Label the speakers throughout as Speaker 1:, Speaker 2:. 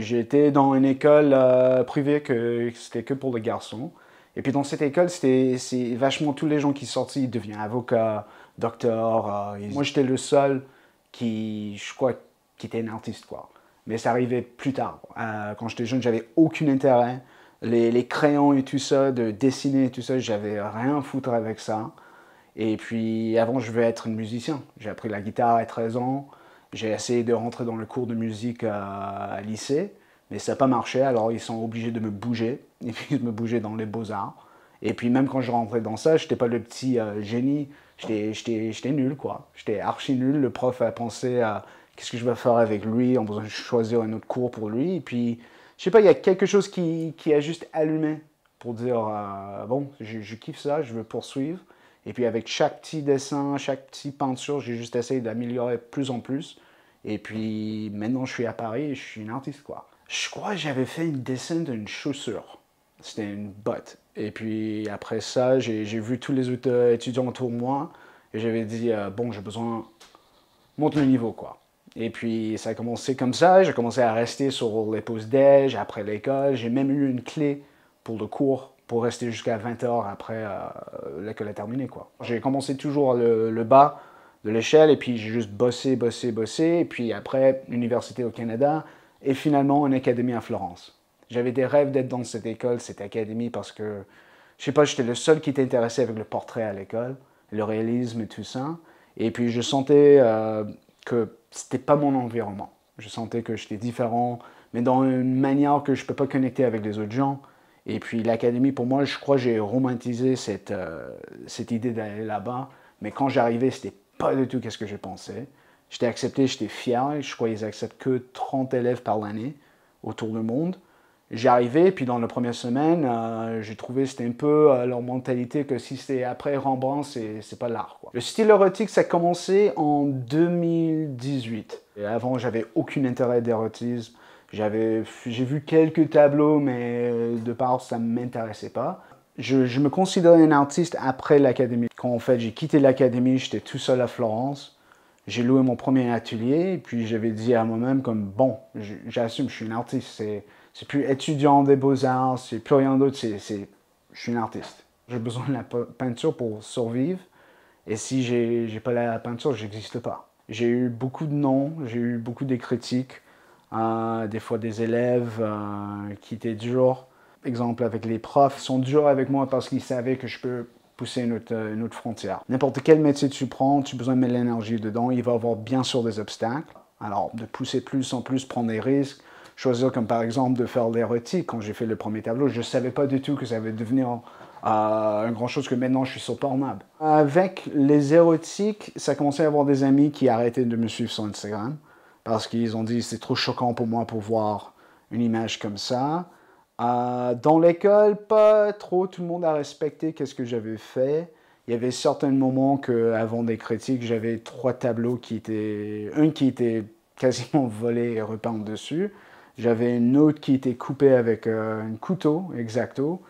Speaker 1: J'étais dans une école euh, privée que c'était que pour les garçons. Et puis dans cette école, c'était vachement tous les gens qui sortaient, ils deviennent avocats, docteurs. Euh, Moi, j'étais le seul qui, je crois, qui était un artiste, quoi. Mais ça arrivait plus tard. Euh, quand j'étais jeune, j'avais aucun intérêt. Les, les, crayons et tout ça, de dessiner et tout ça, j'avais rien à foutre avec ça. Et puis avant, je voulais être un musicien. J'ai appris la guitare à 13 ans. J'ai essayé de rentrer dans le cours de musique à, lycée, mais ça n'a pas marché, alors ils sont obligés de me bouger, et puis de me bouger dans les beaux-arts. Et puis même quand je rentrais dans ça, je n'étais pas le petit euh, génie, j'étais nul quoi. J'étais archi nul, le prof a pensé à qu'est-ce que je vais faire avec lui, on besoin de choisir un autre cours pour lui, et puis je sais pas, il y a quelque chose qui, qui a juste allumé pour dire euh, bon, je, je, kiffe ça, je veux poursuivre. Et puis avec chaque petit dessin, chaque petite peinture, j'ai juste essayé d'améliorer plus en plus. Et puis maintenant, je suis à Paris et je suis une artiste, quoi. Je crois que j'avais fait une descente d'une chaussure. C'était une botte. Et puis après ça, j'ai vu tous les autres étudiants autour de moi et j'avais dit, euh, bon, j'ai besoin, monte le niveau, quoi. Et puis ça a commencé comme ça, j'ai commencé à rester sur les pauses déj, après l'école, j'ai même eu une clé pour le cours pour rester jusqu'à 20h après euh, l'école a terminé. J'ai commencé toujours le bas, de l'échelle, et puis j'ai juste bossé, bossé, bossé, et puis après, l'université au Canada, et finalement, une académie à Florence. J'avais des rêves d'être dans cette école, cette académie, parce que, je sais pas, j'étais le seul qui était intéressé avec le portrait à l'école, le réalisme et tout ça, et puis je sentais euh, que c'était pas mon environnement. Je sentais que j'étais différent, mais dans une manière que je peux pas connecter avec les autres gens, et puis l'académie, pour moi, je crois j'ai romantisé cette, euh, cette idée d'aller là-bas. Mais quand j'arrivais, c'était pas du tout qu'est-ce que je pensais. J'étais accepté, j'étais fier. Je crois qu'ils acceptent que 30 élèves par l'année autour du monde. J'y arrivais, puis dans la première semaine, euh, j'ai trouvé c'était un peu euh, leur mentalité que si c'est après Rembrandt, c'est pas l'art. Le style érotique, ça a commencé en 2018. avant, j'avais aucun intérêt d'érotisme. J'avais, j'ai vu quelques tableaux, mais euh, de part, ça ne m'intéressait pas. je me considérais un artiste après l'Académie quand en fait j'ai quitté l'académie, j'étais tout seul à Florence. J'ai loué mon premier atelier, puis j'avais dit à moi-même comme bon, j'assume, je suis un artiste. C'est, c'est plus étudiant des beaux-arts, c'est plus rien d'autre, c'est, c'est je suis un artiste. J'ai besoin de la peinture pour survivre. Et si j'ai, n'ai pas la peinture, j'existe pas. J'ai eu beaucoup de noms, j'ai eu beaucoup de critiques, euh, des fois des élèves euh, qui étaient durs. Exemple avec les profs, ils sont durs avec moi parce qu'ils savaient que je peux pousser euh, une autre, frontière. N'importe quel métier tu prends, tu as besoin de mettre l'énergie dedans, il va y avoir bien sûr des obstacles. Alors, de pousser plus en plus, prendre des risques, choisir comme par exemple de faire l'érotique. Quand j'ai fait le premier tableau, je ne savais pas du tout que ça allait devenir euh, grand chose que maintenant je suis sur Pornhub. Avec les érotiques, ça commençait à avoir des amis qui arrêtaient de me suivre sur Instagram parce qu'ils ont dit c'est trop choquant pour moi pour voir une image comme ça. Ah, dans l'école, pas trop tout le monde a respecté qu'est-ce que j'avais fait. Il y avait certains moments que, avant des critiques, j'avais trois tableaux qui étaient, un qui était quasiment volé et repeint dessus. J'avais une autre qui était coupée avec euh, un couteau, exacto,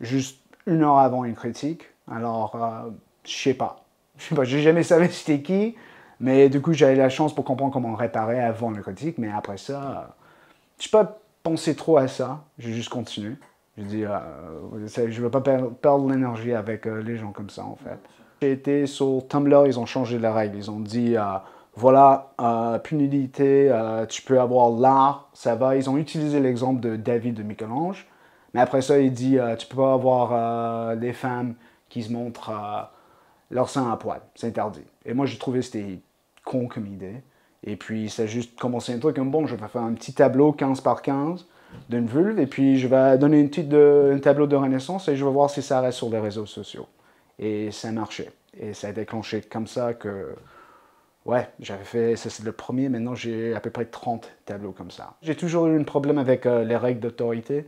Speaker 1: juste une heure avant une critique. Alors, euh, je sais pas. Je sais pas, j'ai jamais savé c'était qui, mais du coup, j'avais la chance pour comprendre comment réparer avant la critique, mais après ça, euh, je sais pas pensé trop à ça. J'ai juste continué. Je dis, ah, euh, je veux pas perdre, l'énergie avec euh, les gens comme ça, en fait. J'ai été sur Tumblr, ils ont changé la règle. Ils ont dit, euh, voilà, euh, punilité, tu peux avoir l'art, ça va. Ils ont utilisé l'exemple de David de Michel-Ange. Mais après ça, il dit, tu peux pas avoir des femmes qui se montrent leur sein à poil. C'est interdit. Et moi, j'ai trouvé c'était con comme idée. Et puis, a juste commencé un truc comme bon, je vais faire un petit tableau 15 par 15 d'une vulve, et puis je vais donner une petite de, un tableau de renaissance et je vais voir si ça reste sur les réseaux sociaux. Et ça marché. Et ça a déclenché comme ça que. Ouais, j'avais fait, ça c'est le premier, maintenant j'ai à peu près 30 tableaux comme ça. J'ai toujours eu un problème avec euh, les règles d'autorité.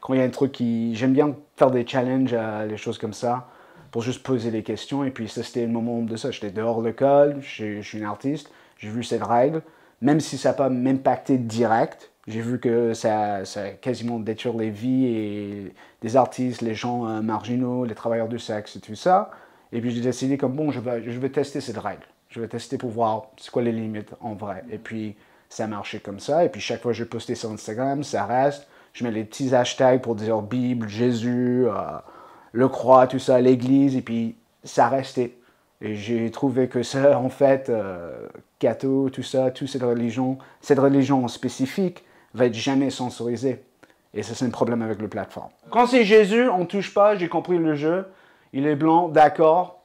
Speaker 1: Quand il y a un truc qui. J'aime bien faire des challenges à les choses comme ça, pour juste poser des questions. Et puis ça c'était le moment de ça. J'étais dehors de l'école, je suis une artiste, j'ai vu cette règle, même si ça n'a pas m'impacté direct, j'ai vu que ça, ça quasiment détruit les vies et des artistes, les gens euh, marginaux, les travailleurs du sexe et tout ça. Et puis j'ai décidé comme bon, je vais, je vais tester cette règle. Je vais tester pour voir c'est quoi les limites en vrai. Et puis ça marchait comme ça. Et puis chaque fois que je postais sur Instagram, ça reste. Je mets les petits hashtags pour dire Bible, Jésus, euh, le croix, tout ça, l'église. Et puis ça restait. Et j'ai trouvé que ça, en fait, Kato, euh, tout ça, toute cette religion, cette religion en spécifique, va être jamais censurisée. Et ça, c'est un problème avec le plateforme. Quand c'est Jésus, on touche pas, j'ai compris le jeu. Il est blanc, d'accord,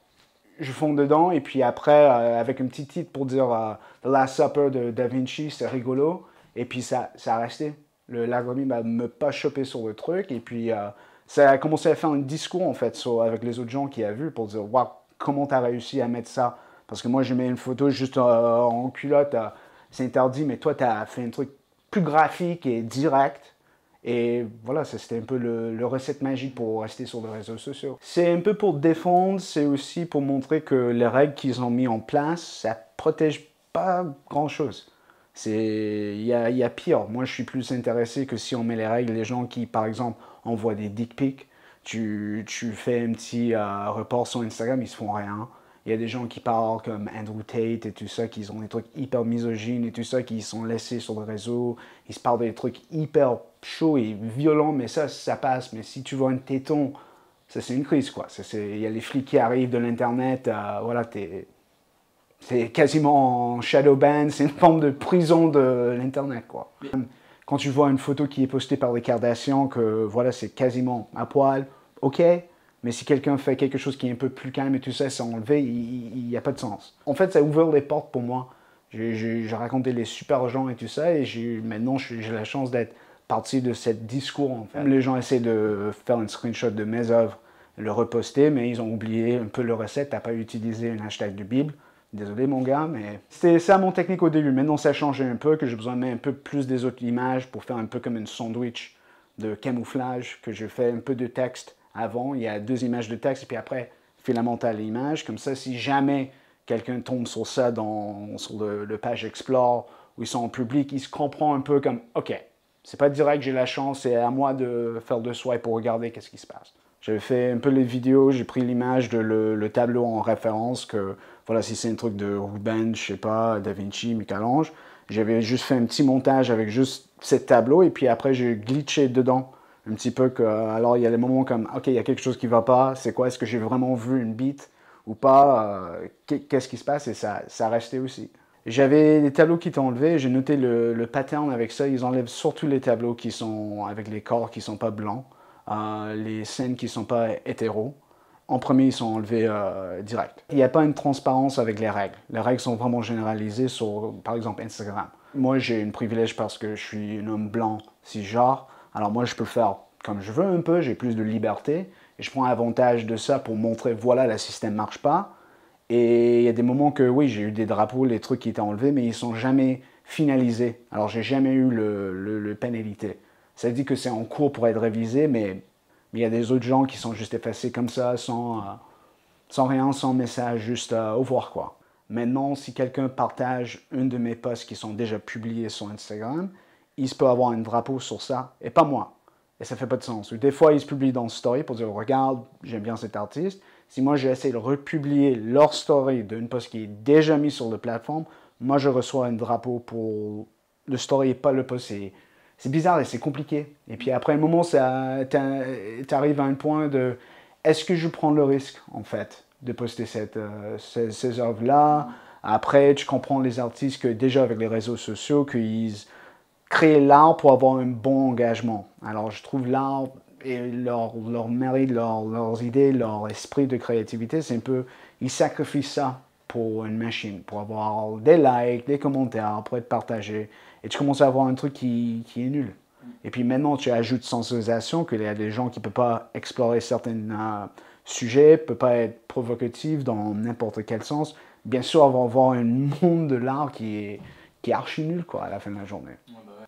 Speaker 1: je fonds dedans. Et puis après, euh, avec un petit titre pour dire euh, The Last Supper de Da Vinci, c'est rigolo. Et puis ça, ça a resté. le va me pas chopé sur le truc. Et puis ça a commencé à faire un discours, en fait, avec les autres gens qui a vu pour dire Waouh, comment tu as réussi à mettre ça. Parce que moi, je mets une photo juste euh, en culotte, euh, c'est interdit, mais toi, tu as fait un truc plus graphique et direct. Et voilà, c'était un peu le, recette magique pour rester sur les réseaux sociaux. C'est un peu pour défendre, c'est aussi pour montrer que les règles qu'ils ont mis en place, ça protège pas grand-chose. C'est il y y a, pire. Moi, je suis plus intéressé que si on met les règles, les gens qui, par exemple, envoient des dick pics tu, tu fais un petit euh, report sur Instagram, ils se font rien. Il y a des gens qui parlent comme Andrew Tate et tout ça, qui ont des trucs hyper misogynes et tout ça, qui sont laissés sur le réseau. Ils se parlent des trucs hyper chauds et violents, mais ça, ça passe. Mais si tu vois un téton, ça c'est une crise quoi. Il y a les flics qui arrivent de l'internet, euh, voilà, t'es. C'est quasiment en shadow ban, c'est une forme de prison de l'internet quoi. Hum. Quand tu vois une photo qui est postée par les Kardashians, que voilà, c'est quasiment à poil, ok, mais si quelqu'un fait quelque chose qui est un peu plus calme et tout ça, c'est enlevé, il n'y a pas de sens. En fait, ça a ouvert les portes pour moi. J'ai raconté les super gens et tout ça, et maintenant j'ai la chance d'être partie de ce discours. Les gens essaient de faire un screenshot de mes œuvres, le reposter, mais ils ont oublié un peu le recette, t'as pas utilisé un hashtag de Bible. Désolé mon gars, mais c'était ça mon technique au début. Maintenant, ça a changé un peu, que j'ai besoin de mettre un peu plus des autres images pour faire un peu comme une sandwich de camouflage, que je fais un peu de texte avant. Il y a deux images de texte, et puis après, filamentale image. Comme ça, si jamais quelqu'un tombe sur ça dans, sur le, page Explore, où ils sont en public, il se comprend un peu comme, OK, c'est pas direct, j'ai la chance, c'est à moi de faire de swipe pour regarder qu'est-ce qui se passe. J'avais fait un peu les vidéos, j'ai pris l'image de le, tableau en référence que, voilà, si c'est un truc de Rubens, je sais pas, Da Vinci, Michel-Ange, j'avais juste fait un petit montage avec juste ce tableau, et puis après j'ai glitché dedans un petit peu que, alors il y a des moments comme, ok, il y a quelque chose qui va pas, c'est quoi, est-ce que j'ai vraiment vu une bite ou pas, euh, qu'est-ce qui se passe et ça, ça restait aussi. J'avais des tableaux qui étaient enlevés, j'ai noté le, le pattern avec ça, ils enlèvent surtout les tableaux qui sont avec les corps qui sont pas blancs les scènes qui ne sont pas hétéros, en premier, ils sont enlevés euh, direct. Il n'y a pas une transparence avec les règles. Les règles sont vraiment généralisées sur, par exemple, Instagram. Moi, j'ai un privilège parce que je suis un homme blanc cisgenre. Alors moi, je peux faire comme je veux un peu, j'ai plus de liberté. Et je prends avantage de ça pour montrer, voilà, le système ne marche pas. Et il y a des moments que, oui, j'ai eu des drapeaux, les trucs qui étaient enlevés, mais ils sont jamais finalisés. Alors, j'ai jamais eu le pénalité. Ça dit que c'est en cours pour être révisé, mais il y a des autres gens qui sont juste effacés comme ça, sans, euh, sans rien, sans message, juste euh, au voir quoi. Maintenant, si quelqu'un partage une de mes posts qui sont déjà publiés sur Instagram, il se peut avoir un drapeau sur ça, et pas moi. Et ça fait pas de sens. Ou des fois, ils se publient dans story pour dire Regarde, j'aime bien cet artiste. Si moi, j'essaie de republier leur story d'une post qui est déjà mise sur la plateforme, moi, je reçois un drapeau pour le story, et pas le post c'est bizarre et c'est compliqué. Et puis après un moment, tu arrives à un point de est-ce que je prends le risque en fait de poster cette, euh, ces, œuvres-là Après, tu comprends les artistes que déjà avec les réseaux sociaux, qu'ils créent l'art pour avoir un bon engagement. Alors je trouve l'art et leur, leur mérite, leurs idées, leur esprit de créativité, c'est un peu, ils sacrifient ça pour une machine, pour avoir des likes, des commentaires, pour être partagé. Et tu commences à avoir un truc qui, est nul. Et puis maintenant, tu ajoutes sensibilisation, qu'il y a des gens qui ne peuvent pas explorer certains euh, sujets, ne peuvent pas être provocatifs dans n'importe quel sens. Bien sûr, on va avoir un monde de l'art qui est, qui est archi nul quoi, à la fin de la journée.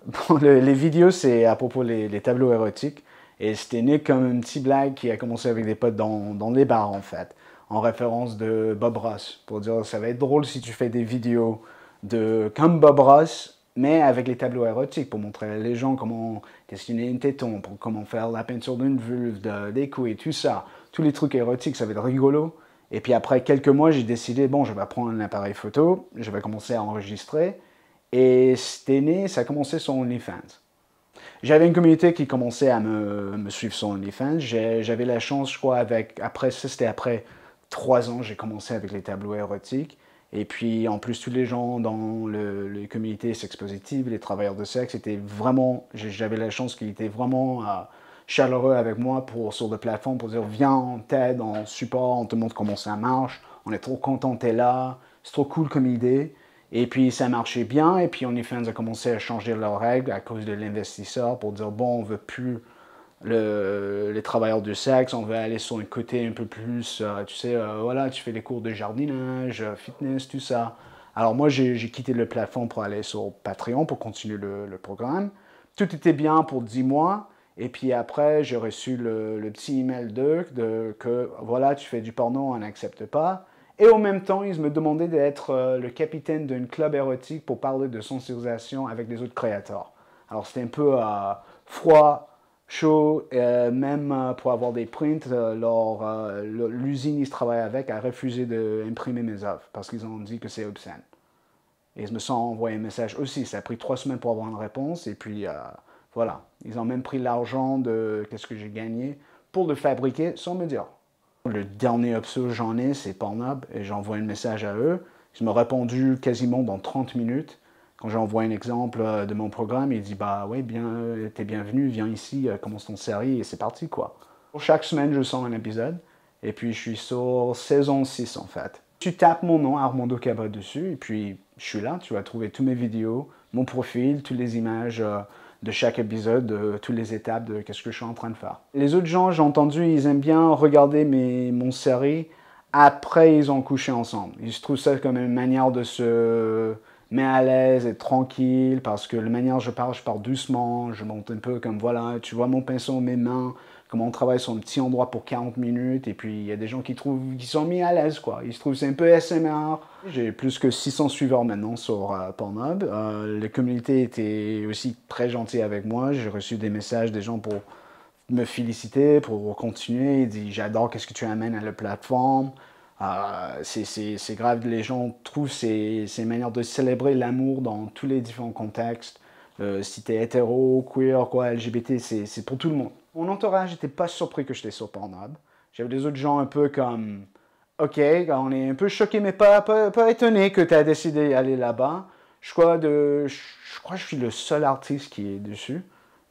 Speaker 1: Bah les vidéos, c'est à propos des les tableaux érotiques. Et c'était né comme une petite blague qui a commencé avec des potes dans, dans les bars, en fait en référence de Bob Ross, pour dire ça va être drôle si tu fais des vidéos de comme Bob Ross, mais avec les tableaux érotiques pour montrer les gens comment dessiner une téton, pour comment faire la peinture d'une vulve, des couilles, tout ça. Tous les trucs érotiques, ça va être rigolo. Et puis après quelques mois, j'ai décidé, bon, je vais prendre un appareil photo, je vais commencer à enregistrer. Et c'était né, ça a commencé sur OnlyFans. J'avais une communauté qui commençait à me, me suivre sur OnlyFans. J'avais la chance, je crois, avec, après, c'était après Trois ans, j'ai commencé avec les tableaux érotiques. Et puis, en plus, tous les gens dans le, les communautés sex positives, les travailleurs de sexe, vraiment. J'avais la chance qu'ils étaient vraiment euh, chaleureux avec moi pour, sur de plateformes pour dire Viens, on t'aide, on support, on te montre comment ça marche, on est trop content, t'es là, c'est trop cool comme idée. Et puis ça marchait bien, et puis on est OnlyFans a commencé à changer leurs règles à cause de l'investisseur pour dire bon, on veut plus le, les travailleurs du sexe, on va aller sur un côté un peu plus, euh, tu sais, euh, voilà, tu fais les cours de jardinage, euh, fitness, tout ça. Alors moi, j'ai quitté le plafond pour aller sur Patreon pour continuer le, programme. Tout était bien pour 10 mois. Et puis après, j'ai reçu le, petit email de, que voilà, tu fais du porno, on n'accepte pas. Et en même temps, ils me demandaient d'être le capitaine d'un club érotique pour parler de sensibilisation avec des autres créateurs. Alors c'était un peu froid, chaud, euh, même euh, pour avoir des prints, euh, l'usine ils travaillent avec a refusé d'imprimer mes œuvres parce qu'ils ont dit que c'est obscène. Et ils me sont envoyé un message aussi. Ça a pris trois semaines pour avoir une réponse. Et puis, voilà. Ils ont même pris l'argent de qu'est-ce que j'ai gagné pour le fabriquer sans me dire. Le dernier obscur que j'en ai, c'est Pornhub. Et j'envoie un message à eux. Ils m'ont répondu quasiment dans 30 minutes quand j'envoie un exemple euh, de mon programme, il dit Bah oui, bien, euh, t'es bienvenu, viens ici, euh, commence ton série et c'est parti quoi. Chaque semaine, je sors un épisode et puis je suis sur saison 6 en fait. Tu tapes mon nom, Armando Cabra, dessus et puis je suis là, tu vas trouver tous mes vidéos, mon profil, toutes les images. de chaque épisode, toutes les étapes de qu'est-ce que je suis en train de faire. Les autres gens, j'ai entendu, ils aiment bien regarder mes, mon série après ils ont couché ensemble. Ils trouvent ça comme une manière de se mais à l'aise et tranquille parce que la manière dont je parle, je parle doucement, je monte un peu comme voilà, tu vois mon pinceau, mes mains, comment on travaille sur un petit endroit pour 40 minutes et puis il y a des gens qui trouvent qui sont mis à l'aise quoi. Ils se trouvent c'est un peu SMR. J'ai plus que 600 suiveurs maintenant sur euh, Pornhub. Euh, la communauté aussi très gentilles avec moi. J'ai reçu des messages des gens pour me féliciter, pour continuer. Ils disent j'adore qu'est-ce que tu amènes à la plateforme. Ah, c'est grave, les gens trouvent ces, ces manières de célébrer l'amour dans tous les différents contextes. Euh, si t'es hétéro, queer, quoi, LGBT, c'est pour tout le monde. Mon entourage n'était pas surpris que j'étais sur Pornhub. J'avais des autres gens un peu comme... Ok, on est un peu choqué, mais pas, pas, étonné que tu as décidé d'aller là-bas. Je crois, je crois que je suis le seul artiste qui est dessus.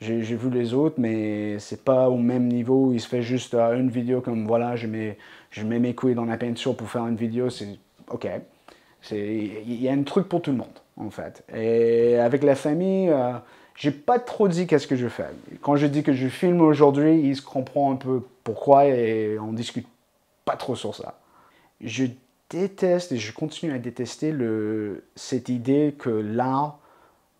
Speaker 1: J'ai vu les autres, mais c'est pas au même niveau. Il se fait juste euh, une vidéo comme voilà, je mets, je mets mes couilles dans la peinture pour faire une vidéo. C'est OK. Il y a un truc pour tout le monde, en fait. Et avec la famille, je euh, j'ai pas trop dit qu'est-ce que je fais. Quand je dis que je filme aujourd'hui, ils se comprennent un peu pourquoi et on discute pas trop sur ça. Je déteste et je continue à détester le, cette idée que l'art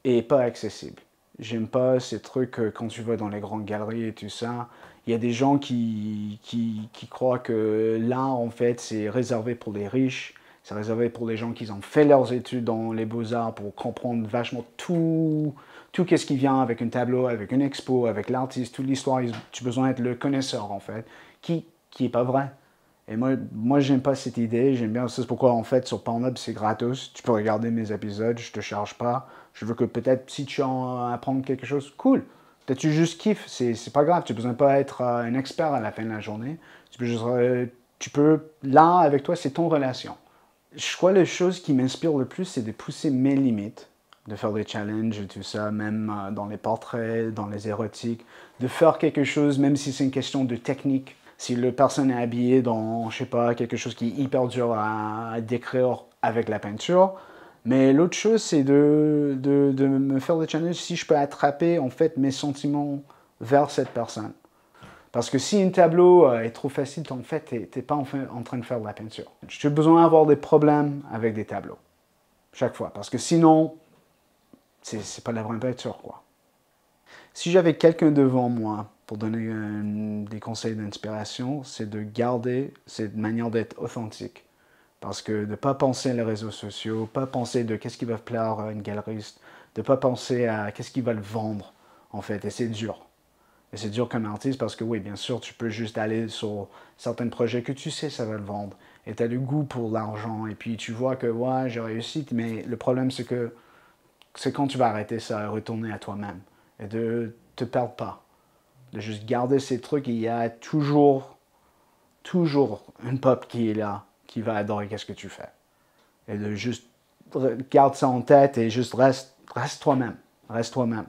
Speaker 1: est pas accessible. J'aime pas ces trucs euh, quand tu vas dans les grandes galeries et tout ça. Il y a des gens qui, qui, croient que l'art, en fait, c'est réservé pour les riches. C'est réservé pour les gens qui ont fait leurs études dans les beaux-arts pour comprendre vachement tout, tout qu'est-ce qui vient avec un tableau, avec une expo, avec l'artiste, toute l'histoire. Tu as besoin d'être le connaisseur, en fait, qui n'est qui pas vrai. Et moi, moi j'aime pas cette idée. J'aime bien, c'est pourquoi en fait sur Pornhub c'est gratos. Tu peux regarder mes épisodes, je te charge pas. Je veux que peut-être si tu en apprends quelque chose, cool. Peut-être tu juste kiffes, c'est pas grave. Tu n'as besoin pas être euh, un expert à la fin de la journée. Tu peux euh, là avec toi, c'est ton relation. Je crois les choses qui m'inspirent le plus, c'est de pousser mes limites, de faire des challenges et tout ça, même euh, dans les portraits, dans les érotiques, de faire quelque chose, même si c'est une question de technique si la personne est habillée dans, je sais pas, quelque chose qui est hyper dur à décrire avec la peinture. Mais l'autre chose, c'est de, de, me faire des challenges si je peux attraper en fait mes sentiments vers cette personne. Parce que si un tableau euh, est trop facile, en fait, tu n'es pas en, en train de faire de la peinture. J'ai besoin d'avoir des problèmes avec des tableaux. Chaque fois. Parce que sinon, c'est pas de la vraie peinture, quoi. Si j'avais quelqu'un devant moi donner des conseils d'inspiration, c'est de garder cette manière d'être authentique. Parce que de ne pas penser les réseaux sociaux, pas penser de qu'est-ce qui va plaire à une galeriste, de ne pas penser à qu'est-ce qui va le vendre, en fait. Et c'est dur. Et c'est dur comme artiste parce que oui, bien sûr, tu peux juste aller sur certains projets que tu sais ça va le vendre. Et tu as le goût pour l'argent. Et puis tu vois que ouais, j'ai réussi. Mais le problème, c'est que c'est quand tu vas arrêter ça et retourner à toi-même. Et de te perdre pas de juste garder ces trucs. Il y a toujours, toujours une pop qui est là, qui va adorer qu'est-ce que tu fais. Et de juste garde ça en tête et juste reste, reste toi-même. Reste toi-même.